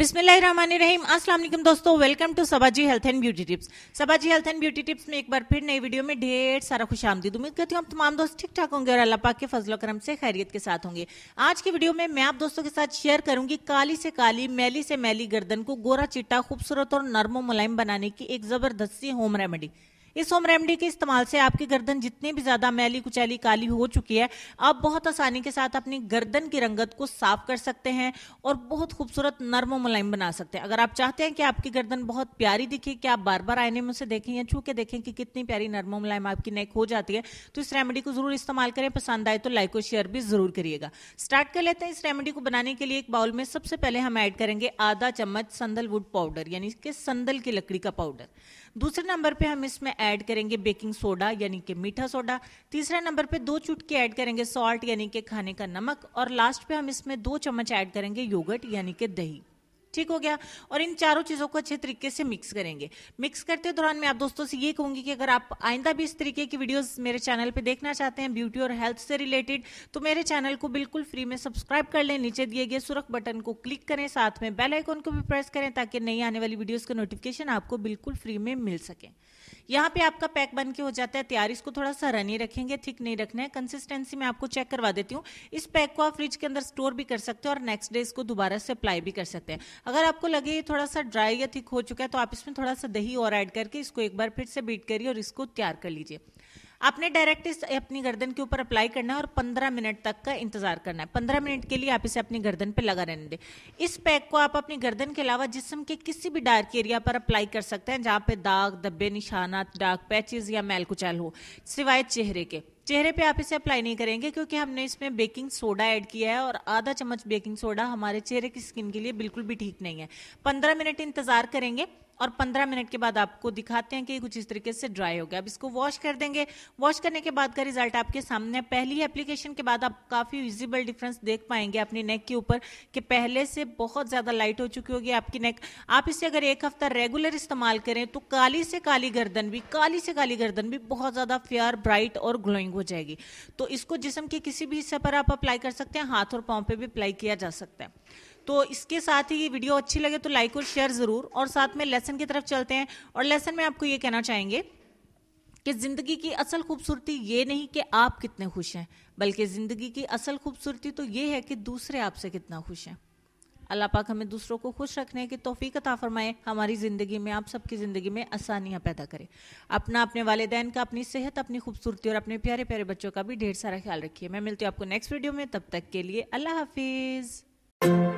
बिस्मिल्लाहिर्रहमानिर्रहीम अस्सलाम वालेकुम दोस्तों welcome to Sabaji health and beauty tips Sabaji health and beauty tips में एक बार फिर नई वीडियो में ढेर सारा खुश आमदी उम्मीद करती हूँ आप तमाम दोस्त ठीक ठाक होंगे और अल्लाह पाक के फजलो करम से खैरियत के साथ होंगे आज की वीडियो में मैं आप दोस्तों के साथ शेयर करूंगी काली से काली मैली से मैली गर्दन को गोरा चिट्टा खूबसूरत और नरम मुलायम बनाने की एक जबरदस्ती होम रेमेडी इस होम रेमेडी के इस्तेमाल से आपकी गर्दन जितनी भी ज़्यादा मैली कुचैली काली हो चुकी है आप बहुत आसानी के साथ अपनी गर्दन की रंगत को साफ कर सकते हैं और बहुत खूबसूरत नर्म मुलायम बना सकते हैं अगर आप चाहते हैं कि आपकी गर्दन बहुत प्यारी दिखे कि आप बार बार आईने में उसे देखें या छू के देखें कि कितनी प्यारी नर्म मुलायम आपकी नेक हो जाती है तो इस रेमेडी को जरूर इस्तेमाल करें पसंद आए तो लाइक और शेयर भी जरूर करिएगा स्टार्ट कर लेते हैं इस रेमेडी को बनाने के लिए एक बाउल में सबसे पहले हम ऐड करेंगे आधा चम्मच संदल वुड पाउडर यानी कि संदल की लकड़ी का पाउडर दूसरे नंबर पर हम इसमें ऐड करेंगे बेकिंग सोडा यानी कि मीठा सोडा तीसरे नंबर पे दो चुटकी ऐड करेंगे सॉल्ट यानी कि खाने का नमक और लास्ट पे हम इसमें दो चम्मच ऐड करेंगे योगर्ट यानी कि दही ठीक हो गया और इन चारों चीज़ों को अच्छे तरीके से मिक्स करेंगे मिक्स करते दौरान मैं आप दोस्तों से ये कहूंगी कि अगर आप आइंदा भी इस तरीके की वीडियोस मेरे चैनल पे देखना चाहते हैं ब्यूटी और हेल्थ से रिलेटेड तो मेरे चैनल को बिल्कुल फ्री में सब्सक्राइब कर लें नीचे दिए गए सुरख बटन को क्लिक करें साथ में बेल को भी प्रेस करें ताकि नई आने वाली वीडियोज़ का नोटिफिकेशन आपको बिल्कुल फ्री में मिल सके यहाँ पे आपका पैक बन के हो जाता है तैयार इसको थोड़ा सा रनी रखेंगे थिक नहीं रखना है कंसिस्टेंसी मैं आपको चेक करवा देती हूँ इस पैक को आप फ्रिज के अंदर स्टोर भी कर सकते हैं और नेक्स्ट डे इसको दोबारा से अप्लाई भी कर सकते हैं अगर आपको लगे ये थोड़ा सा ड्राई या थिक हो चुका है तो आप इसमें थोड़ा सा दही और ऐड करके इसको एक बार फिर से बीट करिए और इसको तैयार कर लीजिए आपने डायरेक्ट इस अपनी गर्दन के ऊपर अप्लाई करना है और 15 मिनट तक का इंतजार करना है 15 मिनट के लिए आप इसे अपनी गर्दन पर लगा रहने दें इस पैक को आप अपनी गर्दन के अलावा जिसम के किसी भी डार्क एरिया पर अप्लाई कर सकते हैं जहाँ पे दाग धब्बे निशाना डार्क पैचेज या मैल कुचैल हो सिवाय चेहरे के चेहरे पे आप इसे अप्लाई नहीं करेंगे क्योंकि हमने इसमें बेकिंग सोडा ऐड किया है और आधा चम्मच बेकिंग सोडा हमारे चेहरे की स्किन के लिए बिल्कुल भी ठीक नहीं है पंद्रह मिनट इंतजार करेंगे और 15 मिनट के बाद आपको दिखाते हैं कि कुछ इस तरीके से ड्राई हो गया अब इसको वॉश कर देंगे वॉश करने के बाद का रिजल्ट आपके सामने पहली एप्लीकेशन के बाद आप काफ़ी विजिबल डिफरेंस देख पाएंगे अपनी नेक के ऊपर कि पहले से बहुत ज़्यादा लाइट हो चुकी होगी आपकी नेक आप इसे अगर एक हफ्ता रेगुलर इस्तेमाल करें तो काली से काली गर्दन भी काली से काली गर्दन भी बहुत ज़्यादा फेयर ब्राइट और ग्लोइंग हो जाएगी तो इसको जिसम के किसी भी हिस्से पर आप अप्लाई कर सकते हैं हाथ और पाँव पर भी अप्लाई किया जा सकता है तो इसके साथ ही ये वीडियो अच्छी लगे तो लाइक और शेयर ज़रूर और साथ में लेसन की तरफ चलते हैं और लेसन में आपको ये कहना चाहेंगे कि ज़िंदगी की असल खूबसूरती ये नहीं कि आप कितने खुश हैं बल्कि ज़िंदगी की असल खूबसूरती तो ये है कि दूसरे आपसे कितना खुश हैं अल्लाह पाक हमें दूसरों को खुश रखने की तोफ़ी अता फ़रमाए हमारी ज़िंदगी में आप सबकी ज़िंदगी में आसानियाँ पैदा करें अपना अपने वालदेन का अपनी सेहत अपनी खूबसूरती और अपने प्यारे प्यारे बच्चों का भी ढेर सारा ख्याल रखिए मैं मिलती हूँ आपको नेक्स्ट वीडियो में तब तक के लिए अल्लाह हाफिज़